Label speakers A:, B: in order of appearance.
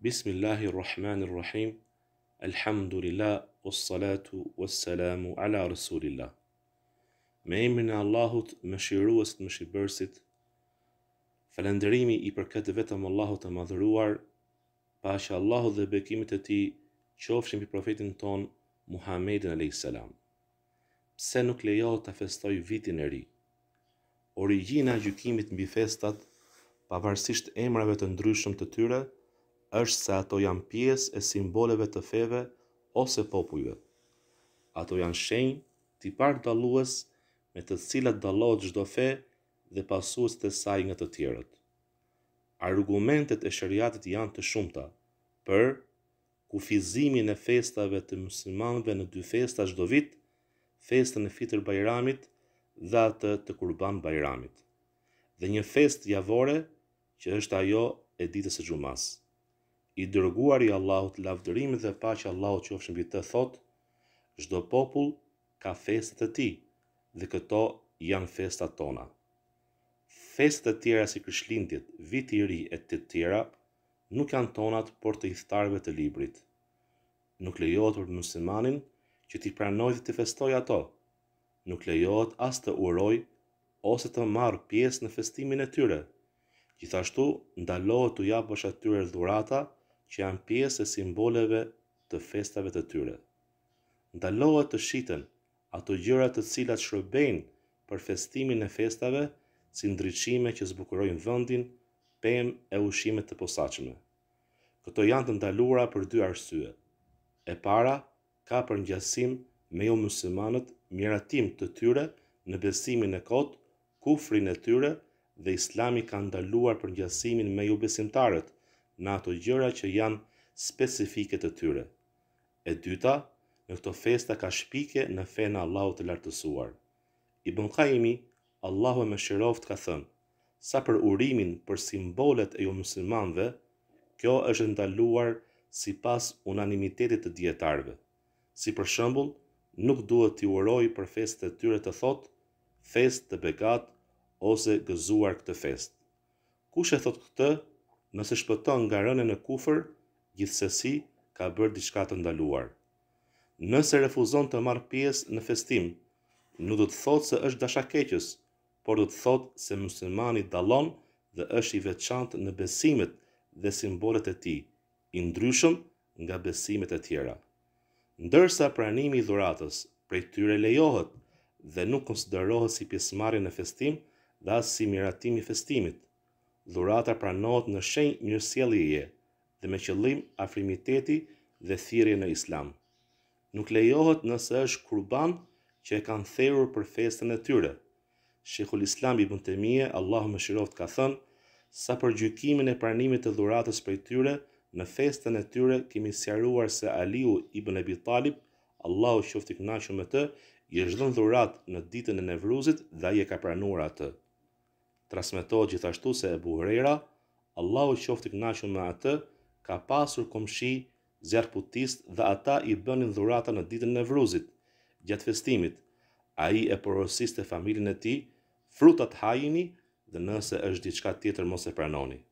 A: Bismillahirrahmanirrahim. Alhamdulillah Ossalatu wassalamu ala rasulillah. Me emrin e Allahut, Mëshiruesit të shibërsit Falënderimi i përket vetëm Allahut të Madhëruar, pa që Allahut dhe bekimet e tij qofshin për profetin ton Muhammedin alayhis salam. Pse nuk lejohet të festoj vitin e ri? Origjina gjykimit mbi festat, pavarësisht emrave të ndryshëm të tyre, të është se ato janë pjesë e simboleve të feve ose popujve. Ato janë shenjë t'i par dalues me të cilat dallohet çdo fe dhe pasuës të saj nga të tjerët. Argumentet e shariatit janë të shumta për kufizimin e festave të muslimanëve në dy festa çdo vit, festën e Fitr Bajramit dhe atë të Kurban Bajramit. Dhe një fest javore që është ajo e ditës së gjumasë i dërguar i Allahut lavdërim dhe paqja e Allahut qofshin mbi të thot çdo popull ka festat e tij dhe këto janë festat tona festat e tjera si Krishtlindjet viti i ri e të tjera nuk janë tona por të iftarëve të librit nuk lejohet për muslimanin që ti pranoj dhe të festoj ato, nuk lejohet as të uroj ose të marrë pjesë në festimin e tyre, gjithashtu ndalohet të japësh atyre dhurata që janë pjesë e simboleve të festave të tyre. Ndalohet të shiten ato gjëra të cilat shërbejnë për festimin e festave, si ndriçime që zbukurojnë vendin, pemë e ushqime të posaçme. Këto janë të ndaluara për dy arsye. E para ka për me jo muslimanët miratim të tyre në besimin e kot, kufrin e tyre dhe islami ka ndaluar për njësimin me ju jo besimtarët, në ato gjëra që janë specifike të tyre. E dyta, në këto festa ka shpike në fena Allahu të lartësuar. I bënkajimi, Allahu me shiroft ka thënë, sa për urimin për simbolet e jo muslimanve, kjo është ndaluar si pas unanimitetit të djetarve. Si për shëmbull, nuk duhet t'i uroj për festet e tyre të thot, fest të begat ose gëzuar këtë fest. Kush e thot këtë nëse shpëton nga rënën e kufër, gjithsesi ka bërë diçka të ndaluar. Nëse refuzon të marrë pjesë në festim, nuk do të thotë se është dashakeqës, por do të thotë se muslimani dallon dhe është i veçantë në besimet dhe simbolet e tij, i ndryshëm nga besimet e tjera. Ndërsa pranimi i dhuratës prej tyre lejohet dhe nuk konsiderohet si pjesëmarrje në festim dhe as si miratim i festimit, dhurata pranohet në shenj njësjellie dhe me qëllim afrimiteti dhe thirrje në islam. Nuk lejohet nëse është kurban që e kanë thërur për festën e tyre. Shekhul Islam i bëndë të mje, Allah më shiroft ka thënë, sa për gjykimin e pranimit të dhuratës për tyre, në festën e tyre kemi sjaruar se Aliu i bën e bitalip, Allah u shiroft i kënashu me të, i është dhënë dhurat në ditën e nevruzit dhe i e ka pranuar atë. Transmetohet gjithashtu se Ebu Hrera, Allahu i kënaqur me atë, ka pasur komshi zjarputist dhe ata i bënin dhurata në ditën e vruzit, gjatë festimit, a i e porosiste familjen e ti, frutat hajini dhe nëse është diçka tjetër mos e pranoni.